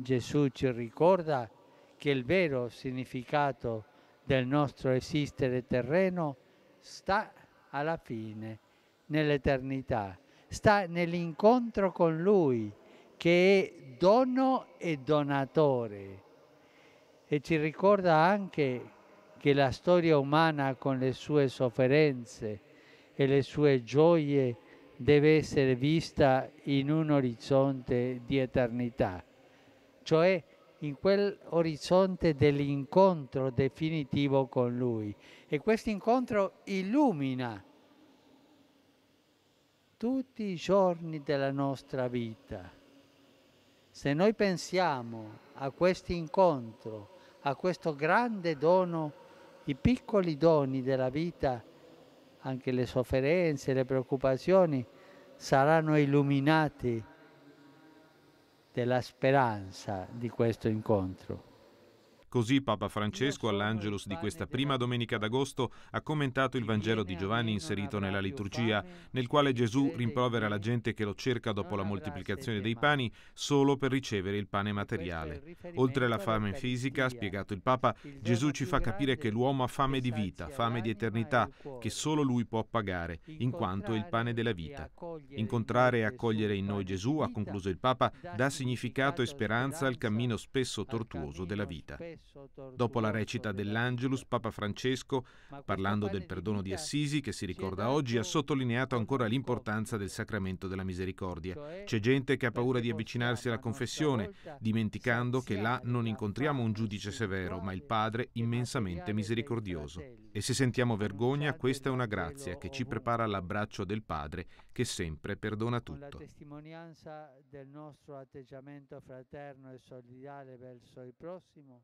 Gesù ci ricorda che il vero significato del nostro esistere terreno sta alla fine, nell'eternità, sta nell'incontro con Lui che è dono e donatore. E ci ricorda anche che la storia umana con le sue sofferenze e le sue gioie deve essere vista in un orizzonte di eternità cioè in quell'orizzonte dell'incontro definitivo con Lui. E questo incontro illumina tutti i giorni della nostra vita. Se noi pensiamo a questo incontro, a questo grande dono, i piccoli doni della vita, anche le sofferenze, le preoccupazioni, saranno illuminati parte la speranza di questo incontro. Così Papa Francesco all'Angelus di questa prima domenica d'agosto ha commentato il Vangelo di Giovanni inserito nella liturgia, nel quale Gesù rimprovera la gente che lo cerca dopo la moltiplicazione dei pani solo per ricevere il pane materiale. Oltre alla fame fisica, ha spiegato il Papa, Gesù ci fa capire che l'uomo ha fame di vita, fame di eternità, che solo lui può pagare, in quanto è il pane della vita. Incontrare e accogliere in noi Gesù, ha concluso il Papa, dà significato e speranza al cammino spesso tortuoso della vita. Dopo la recita dell'Angelus, Papa Francesco, parlando del perdono di Assisi che si ricorda esatto. oggi, ha sottolineato ancora l'importanza del sacramento della misericordia. Cioè, C'è gente che ha paura di avvicinarsi alla confessione, dimenticando che là non incontriamo un giudice severo, ma il Padre immensamente misericordioso. E se sentiamo vergogna, questa è una grazia che ci prepara all'abbraccio del Padre che sempre perdona tutto. La testimonianza del nostro atteggiamento fraterno e solidale verso il prossimo